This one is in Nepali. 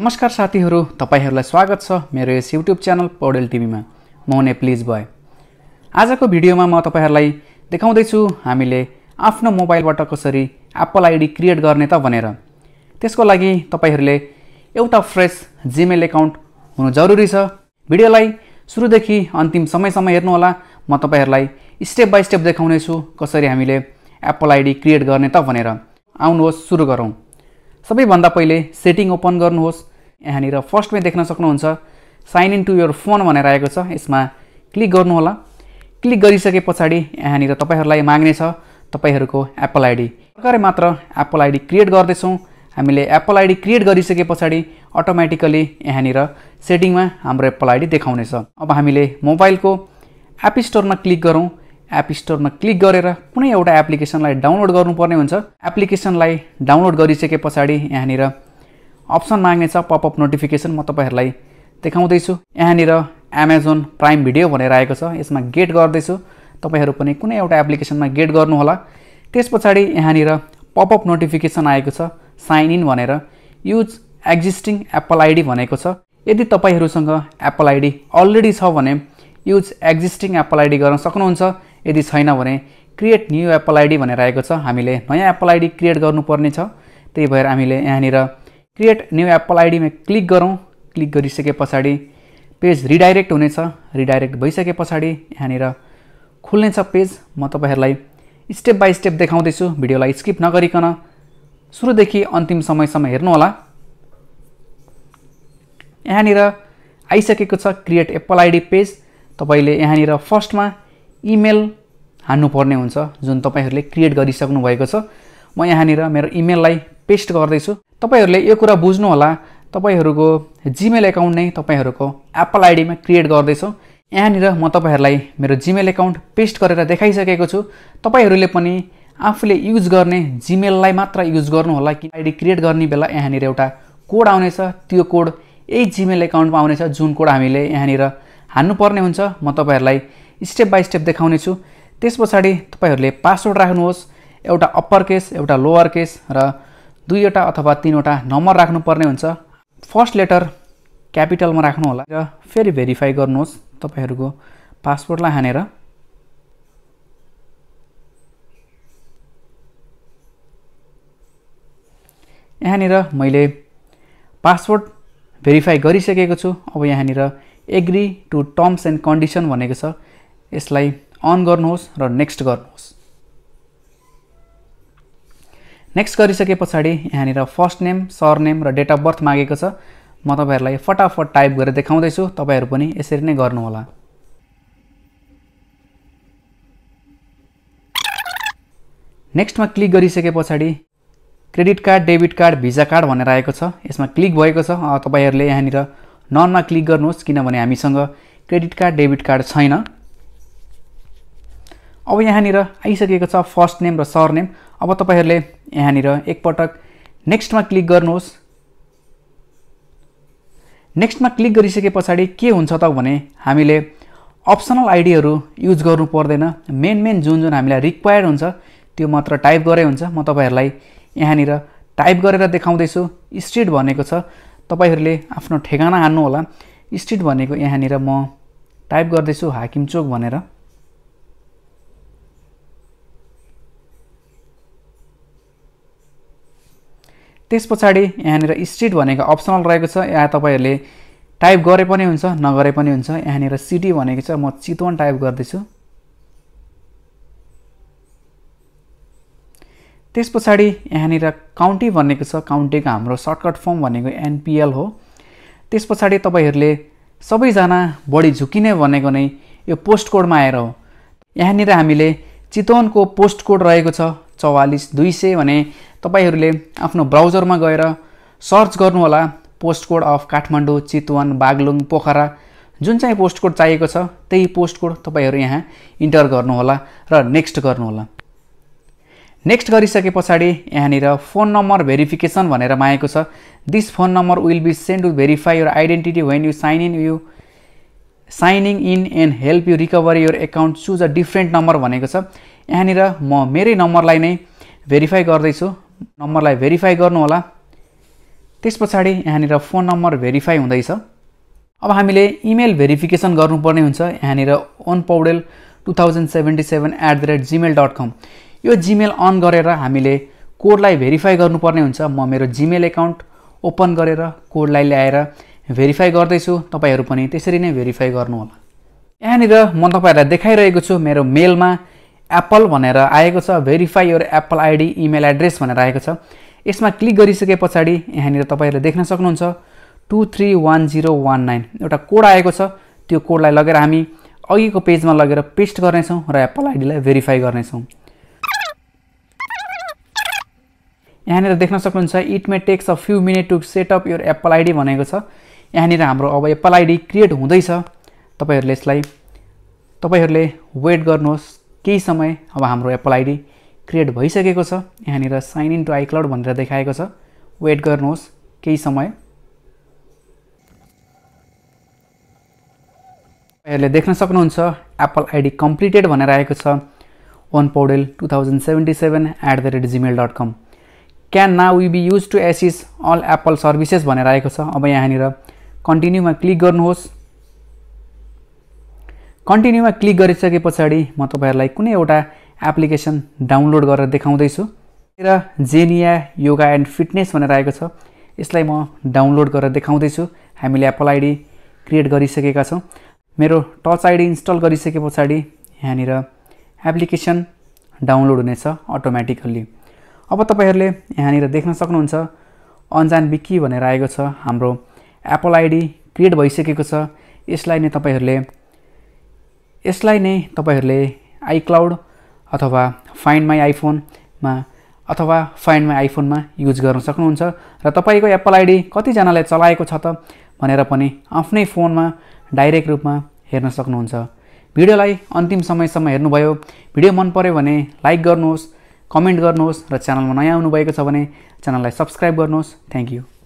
नमस्कार साथीहरू तपाईँहरूलाई स्वागत छ मेरो यस युट्युब च्यानल पौडेल टिभीमा म हुने प्लिज भए आजको भिडियोमा म तपाईँहरूलाई देखाउँदैछु हामीले आफ्नो मोबाइलबाट कसरी एप्पल आइडी क्रिएट गर्ने त भनेर त्यसको लागि तपाईँहरूले एउटा फ्रेस जिमेल एकाउन्ट हुनु जरुरी छ भिडियोलाई सुरुदेखि अन्तिम समयसम्म हेर्नुहोला म तपाईँहरूलाई स्टेप बाई स्टेप देखाउनेछु कसरी हामीले एप्पल आइडी क्रिएट गर्ने त भनेर आउनुहोस् सुरु गरौँ सबैभन्दा पहिले सेटिङ ओपन गर्नुहोस् यहाँनिर फर्स्टमै देख्न सक्नुहुन्छ sign in to your phone भनेर आएको छ यसमा क्लिक गर्नुहोला क्लिक गरिसके पछाडि यहाँनिर तपाईँहरूलाई माग्नेछ तपाईँहरूको एप्पल आइडी भर्खरै मात्र एप्पल आइडी क्रिएट गर्दैछौँ हामीले एप्पल आइडी क्रिएट गरिसके पछाडि अटोमेटिकली यहाँनिर सेटिङमा हाम्रो एप्पल आइडी देखाउनेछ अब हामीले मोबाइलको एप स्टोरमा क्लिक गरौँ एप स्टोरमा क्लिक गरेर कुनै एउटा एप्लिकेसनलाई डाउनलोड गर्नुपर्ने हुन्छ एप्लिकेसनलाई डाउनलोड गरिसके पछाडि यहाँनिर अप्सन माग्नेछ पपअप नोटिफिकेसन म तपाईँहरूलाई देखाउँदैछु यहाँनिर एमाजोन प्राइम भिडियो भनेर आएको छ यसमा गेट गर्दैछु तपाईँहरू पनि कुनै एउटा एप्लिकेसनमा गेट गर्नुहोला त्यस पछाडि यहाँनिर पपअप नोटिफिकेसन आएको छ साइन इन भनेर युज एक्जिस्टिङ एप्पल आइडी भनेको छ यदि तपाईँहरूसँग एप्पल आइडी अलरेडी छ भने युज एक्जिस्टिङ एप्पल आइडी गर्न सक्नुहुन्छ यदि छैन भने क्रिएट न्यू एप्पल आइडी भनेर आएको छ हामीले नयाँ एप्पल आइडी क्रिएट गर्नुपर्ने छ त्यही भएर हामीले यहाँनिर क्रिएट न्यू एप्पल आइडीमा क्लिक गरौँ क्लिक गरिसके पछाडि पेज रिडाइरेक्ट हुनेछ रिडाइरेक्ट भइसके पछाडि यहाँनिर खुल्नेछ पेज म तपाईँहरूलाई स्टेप बाई स्टेप देखाउँदैछु भिडियोलाई स्किप नगरिकन सुरुदेखि अन्तिम समयसम्म हेर्नुहोला यहाँनिर आइसकेको छ क्रिएट एप्पल आइडी पेज तपाईँले यहाँनिर फर्स्टमा इमेल हान्नुपर्ने हुन्छ जुन तपाईँहरूले क्रिएट गरिसक्नु भएको छ म यहाँनिर मेरो इमेललाई पेस्ट गर्दैछु तपाईँहरूले यो कुरा बुझ्नुहोला तपाईँहरूको जिमेल एकाउन्ट नै तपाईँहरूको एप्पल आइडीमा क्रिएट गर्दैछौँ यहाँनिर म तपाईँहरूलाई मेरो जिमेल एकाउन्ट पेस्ट गरेर देखाइसकेको छु तपाईँहरूले पनि आफूले युज गर्ने जिमेललाई मात्र युज गर्नुहोला कि आइडी क्रिएट गर्ने बेला यहाँनिर एउटा कोड आउनेछ त्यो कोड यही जिमेल एकाउन्टमा आउनेछ जुन कोड हामीले यहाँनिर हान्नुपर्ने हुन्छ म तपाईँहरूलाई स्टेप बाई स्टेप देखाउनेछु त्यस पछाडि तपाईँहरूले पासवर्ड राख्नुहोस् एउटा अप्पर केस एउटा लोवर केस र दुईवटा अथवा तिनवटा नम्बर राख्नुपर्ने हुन्छ फर्स्ट लेटर क्यापिटलमा राख्नु होला र फेरि भेरिफाई गर्नुहोस् तपाईँहरूको पासपोर्टलाई हानेर यहाँनिर मैले पासपोर्ट भेरिफाई गरिसकेको छु अब यहाँनिर agree to terms and condition भनेको छ यसलाई अन गर्नुहोस् र नेक्स्ट गर्नुहोस् नेक्स्ट गरिसके पछाडि यहाँनिर फर्स्ट नेम सरनेम र डेट अफ बर्थ मागेको छ म तपाईँहरूलाई फटाफट टाइप गरेर देखाउँदैछु तपाईँहरू पनि यसरी नै गर्नुहोला नेक्स्टमा क्लिक गरिसके पछाडि credit card debit card Visa card भनेर आएको छ यसमा क्लिक भएको छ तपाईँहरूले यहाँनिर ननमा क्लिक गर्नुहोस् किनभने हामीसँग क्रेडिट कार्ड डेबिट कार्ड छैन अब यहाँनिर आइसकेको छ फर्स्ट नेम र सर नेम अब तपाईँहरूले यहाँनिर एकपटक नेक्स्टमा क्लिक गर्नुहोस् नेक्स्टमा क्लिक गरिसके पछाडि के हुन्छ त भने हामीले अप्सनल आइडीहरू युज गर्नु पर्दैन मेन मेन जुन जुन हामीलाई रिक्वायर्ड हुन्छ त्यो मात्र टाइप गरे हुन्छ म तपाईँहरूलाई यहाँनिर टाइप गरेर देखाउँदैछु स्ट्रिट भनेको छ तपाईँहरूले आफ्नो ठेगाना हान्नुहोला स्ट्रिट भनेको यहाँनिर म टाइप गर्दैछु हाकिम चोक भनेर त्यस पछाडि यहाँनिर स्ट्रिट भनेको अप्सनल रहेको छ यहाँ तपाईँहरूले टाइप गरे पनि हुन्छ नगरे पनि हुन्छ यहाँनिर सिटी भनेको छ म चितवन टाइप गर्दैछु त्यस पछाडि यहाँनिर काउन्टी भनेको छ काउन्टीको हाम्रो सर्टकट फर्म भनेको एनपिएल हो त्यस पछाडि तपाईँहरूले सबैजना बढी झुकिने भनेको नै यो पोस्ट कोडमा आएर हो यहाँनिर हामीले चितवनको पोस्ट कोड रहेको छ चौवालिस दुई सय भने तपाईँहरूले आफ्नो ब्राउजरमा गएर सर्च गर्नुहोला post code of Kathmandu Chitwan Baglung Pokhara जुन चाहिँ पोस्ट कोड चाहिएको छ त्यही पोस्ट कोड तपाईँहरू यहाँ इन्टर गर्नुहोला र नेक्स्ट गर्नुहोला नेक्स्ट गरिसके पछाडि यहाँनिर फोन नम्बर भेरिफिकेसन भनेर मागेको छ this phone number will be send to verify your identity when you sign in you signing in and help you recover your account choose a different number भनेको छ यहाँनिर म मेरै नम्बरलाई नै भेरिफाई गर्दैछु नम्बरलाई भेरिफाई गर्नुहोला त्यस पछाडि यहाँनिर फोन नम्बर भेरिफाई हुँदैछ अब हामीले इमेल भेरिफिकेसन गर्नुपर्ने हुन्छ यहाँनिर one Paudel two thousand seventy seven at the rate Gmail dot com यो जिमेल अन गरेर हामीले कोडलाई भेरिफाई गर्नुपर्ने हुन्छ म मेरो जिमेल एकाउन्ट ओपन गरेर कोडलाई ल्याएर भेरिफाई गर्दैछु तपाईँहरू पनि त्यसरी नै भेरिफाई गर्नुहोला यहाँनिर म तपाईँहरूलाई देखाइरहेको छु मेरो मेलमा एप्पल भनेर आएको छ verify your Apple ID email address भनेर आएको छ यसमा क्लिक गरिसके पछाडि यहाँनिर तपाईँहरूले देख्न सक्नुहुन्छ two three one zero one nine एउटा कोड आएको छ त्यो कोडलाई लगेर हामी अघिको पेजमा लगेर पेस्ट गर्नेछौँ र एप्पल आइडीलाई भेरिफाई गर्नेछौँ यहाँनिर देख्न सक्नुहुन्छ it may takes a few minute to set up your Apple ID भनेको छ यहाँनिर हाम्रो अब एप्पल आइडी क्रिएट हुँदैछ तपाईँहरूले यसलाई तपाईँहरूले वेट गर्नुहोस् केही समय अब हाम्रो एप्पल आइडी क्रिएट भइसकेको छ यहाँनिर साइन इन टु आइक्लाउड भनेर देखाएको छ वेट गर्नुहोस् केही समय तपाईँहरूले देख्न सक्नुहुन्छ एप्पल आइडी कम्प्लिटेड भनेर आएको छ one Paudel two thousand seventy seven at the rate Gmail dot com can now we be use to access all Apple services भनेर आएको छ अब यहाँनिर कन्टिन्यूमा क्लिक गर्नुहोस् कन्टिन्यूमा क्लिक गरिसके पछाडि म तपाईँहरूलाई कुनै एउटा एप्लिकेसन डाउनलोड गरेर देखाउँदैछु र जेनिया योगा एन्ड फिटनेस भनेर आएको छ यसलाई म डाउनलोड गरेर देखाउँदैछु हामीले एप्पल आइडी क्रिएट गरिसकेका छौँ मेरो टच आइडी इन्स्टल गरिसके पछाडि यहाँनिर एप्लिकेसन डाउनलोड हुनेछ अटोमेटिकल्ली अब तपाईँहरूले यहाँनिर देख्न सक्नुहुन्छ अन्जान बिकी भनेर आएको छ हाम्रो एप्पल आइडी क्रिएट भइसकेको छ यसलाई नै तपाईँहरूले यसलाई नै तपाईँहरूले आइक्लाउड अथवा फाइन्ड माई आइफोनमा अथवा फाइन्ड माई आइफोनमा युज गर्न सक्नुहुन्छ र तपाईँको एप्पल आइडी कतिजनाले चलाएको छ त भनेर पनि आफ्नै फोनमा डाइरेक्ट रूपमा हेर्न सक्नुहुन्छ भिडियोलाई अन्तिम समयसम्म हेर्नुभयो भिडियो मन पऱ्यो भने लाइक गर्नुहोस् कमेन्ट गर्नुहोस् र च्यानलमा नयाँ आउनुभएको छ भने च्यानललाई सब्सक्राइब गर्नुहोस् थ्याङ्क यू